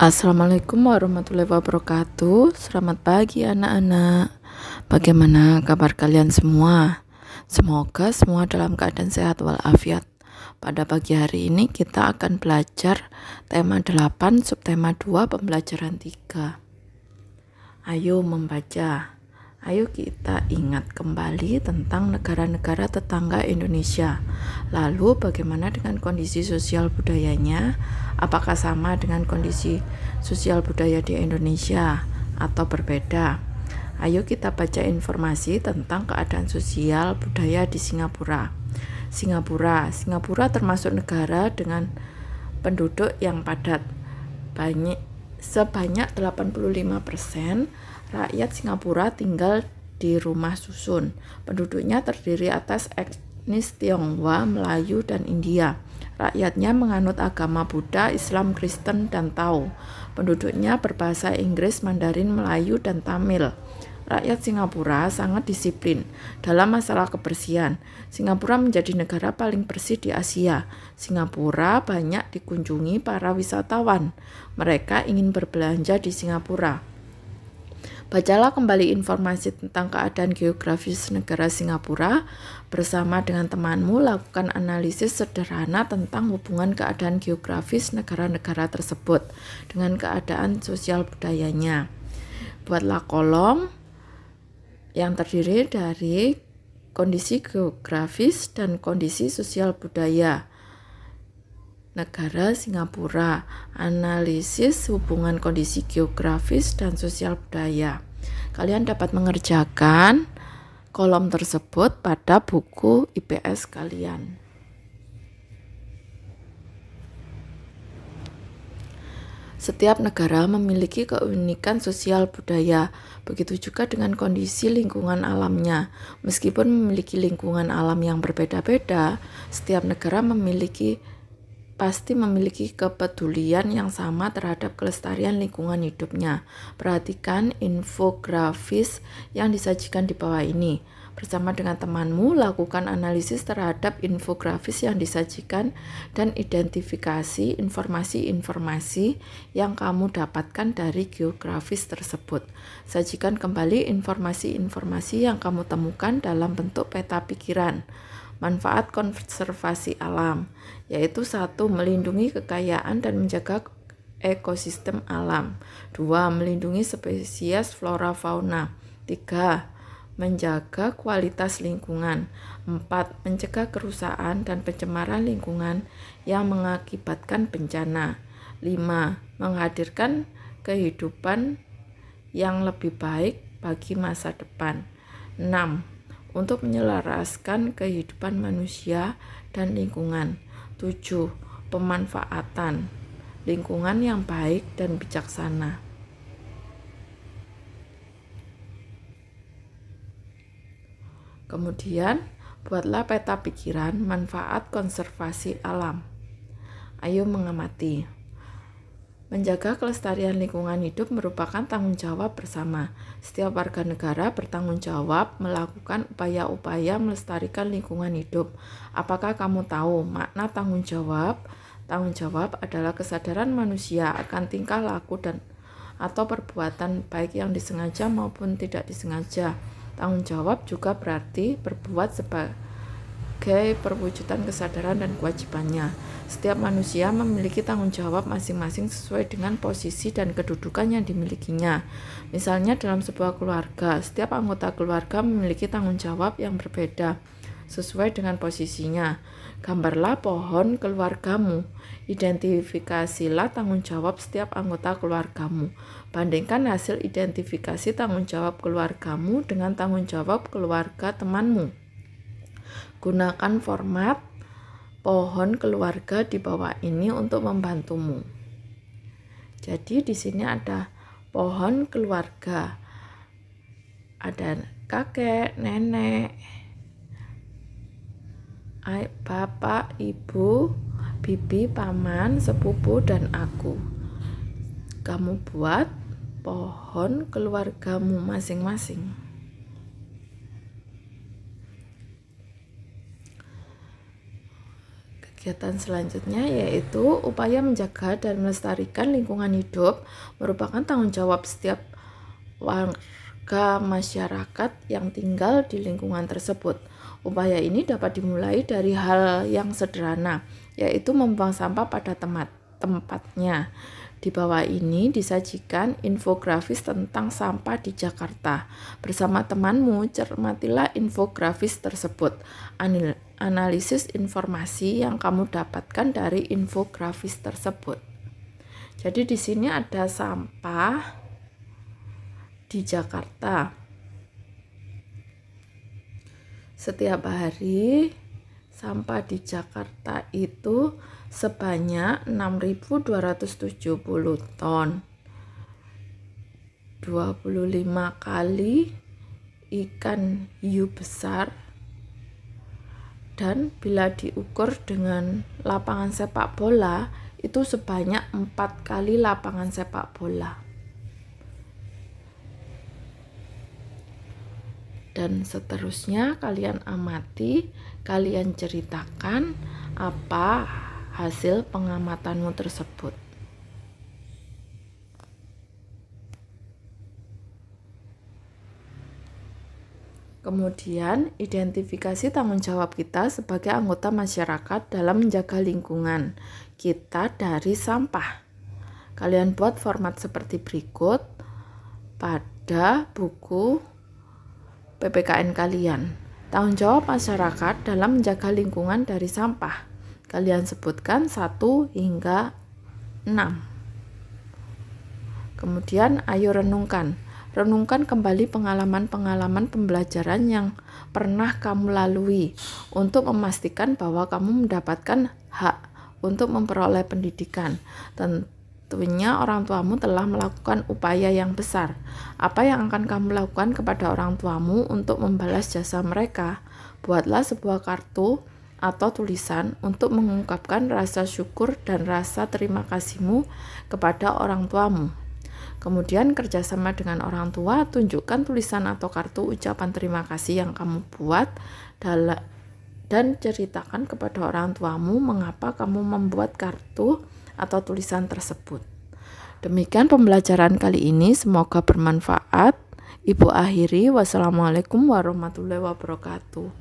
Assalamualaikum warahmatullahi wabarakatuh. Selamat pagi anak-anak. Bagaimana kabar kalian semua? Semoga semua dalam keadaan sehat walafiat. Pada pagi hari ini kita akan belajar tema 8 subtema 2 pembelajaran 3. Ayo membaca. Ayo kita ingat kembali tentang negara-negara tetangga Indonesia. Lalu bagaimana dengan kondisi sosial budayanya? Apakah sama dengan kondisi sosial budaya di Indonesia atau berbeda? Ayo kita baca informasi tentang keadaan sosial budaya di Singapura. Singapura, Singapura termasuk negara dengan penduduk yang padat. Banyak sebanyak 85% rakyat Singapura tinggal di rumah susun. Penduduknya terdiri atas etnis Tionghoa, Melayu, dan India. Rakyatnya menganut agama Buddha, Islam, Kristen, dan Tao. Penduduknya berbahasa Inggris, Mandarin, Melayu, dan Tamil. Rakyat Singapura sangat disiplin dalam masalah kebersihan. Singapura menjadi negara paling bersih di Asia. Singapura banyak dikunjungi para wisatawan. Mereka ingin berbelanja di Singapura Bacalah kembali informasi tentang keadaan geografis negara Singapura bersama dengan temanmu lakukan analisis sederhana tentang hubungan keadaan geografis negara-negara tersebut dengan keadaan sosial budayanya. Buatlah kolom yang terdiri dari kondisi geografis dan kondisi sosial budaya Negara Singapura, analisis hubungan kondisi geografis dan sosial budaya. Kalian dapat mengerjakan kolom tersebut pada buku IPS kalian. Setiap negara memiliki keunikan sosial budaya, begitu juga dengan kondisi lingkungan alamnya. Meskipun memiliki lingkungan alam yang berbeda-beda, setiap negara memiliki pasti memiliki kepedulian yang sama terhadap kelestarian lingkungan hidupnya. Perhatikan infografis yang disajikan di bawah ini. Bersama dengan temanmu, lakukan analisis terhadap infografis yang disajikan dan identifikasi informasi-informasi yang kamu dapatkan dari geografis tersebut. Sajikan kembali informasi-informasi yang kamu temukan dalam bentuk peta pikiran manfaat konservasi alam, yaitu satu melindungi kekayaan dan menjaga ekosistem alam. dua Melindungi spesies flora fauna. tiga Menjaga kualitas lingkungan. empat Mencegah kerusakan dan pencemaran lingkungan yang mengakibatkan bencana. lima Menghadirkan kehidupan yang lebih baik bagi masa depan. 6 untuk menyelaraskan kehidupan manusia dan lingkungan. 7. Pemanfaatan lingkungan yang baik dan bijaksana. Kemudian, buatlah peta pikiran manfaat konservasi alam. Ayo mengamati. Menjaga kelestarian lingkungan hidup merupakan tanggung jawab bersama. Setiap warga negara bertanggung jawab melakukan upaya-upaya melestarikan lingkungan hidup. Apakah kamu tahu makna tanggung jawab? Tanggung jawab adalah kesadaran manusia akan tingkah laku dan atau perbuatan baik yang disengaja maupun tidak disengaja. Tanggung jawab juga berarti berbuat sebagai sebagai perwujudan kesadaran dan kewajibannya. Setiap manusia memiliki tanggung jawab masing-masing sesuai dengan posisi dan kedudukan yang dimilikinya. Misalnya dalam sebuah keluarga, setiap anggota keluarga memiliki tanggung jawab yang berbeda sesuai dengan posisinya. Gambarlah pohon keluargamu. Identifikasilah tanggung jawab setiap anggota keluargamu. Bandingkan hasil identifikasi tanggung jawab keluargamu dengan tanggung jawab keluarga temanmu. Gunakan format pohon keluarga di bawah ini untuk membantumu. Jadi di sini ada pohon keluarga. Ada kakek, nenek, bapak, ibu, bibi, paman, sepupu dan aku. Kamu buat pohon keluargamu masing-masing. Kegiatan selanjutnya yaitu upaya menjaga dan melestarikan lingkungan hidup merupakan tanggung jawab setiap warga masyarakat yang tinggal di lingkungan tersebut. Upaya ini dapat dimulai dari hal yang sederhana, yaitu membuang sampah pada tempat tempatnya di bawah ini disajikan infografis tentang sampah di Jakarta. Bersama temanmu, cermatilah infografis tersebut. Analisis informasi yang kamu dapatkan dari infografis tersebut. Jadi di sini ada sampah di Jakarta. Setiap hari sampah di Jakarta itu sebanyak 6.270 ton. 25 kali ikan hiu besar dan bila diukur dengan lapangan sepak bola itu sebanyak 4 kali lapangan sepak bola. dan seterusnya kalian amati, kalian ceritakan apa hasil pengamatanmu tersebut. Kemudian, identifikasi tanggung jawab kita sebagai anggota masyarakat dalam menjaga lingkungan kita dari sampah. Kalian buat format seperti berikut pada buku PPKN kalian. Tanggung jawab masyarakat dalam menjaga lingkungan dari sampah. Kalian sebutkan 1 hingga 6. Kemudian ayo renungkan. Renungkan kembali pengalaman-pengalaman pembelajaran yang pernah kamu lalui untuk memastikan bahwa kamu mendapatkan hak untuk memperoleh pendidikan. Tentu Tentunya orang tuamu telah melakukan upaya yang besar. Apa yang akan kamu lakukan kepada orang tuamu untuk membalas jasa mereka? Buatlah sebuah kartu atau tulisan untuk mengungkapkan rasa syukur dan rasa terima kasihmu kepada orang tuamu. Kemudian kerjasama dengan orang tua, tunjukkan tulisan atau kartu ucapan terima kasih yang kamu buat dan ceritakan kepada orang tuamu mengapa kamu membuat kartu atau tulisan tersebut. Demikian pembelajaran kali ini, semoga bermanfaat. Ibu akhiri, wassalamualaikum warahmatullahi wabarakatuh.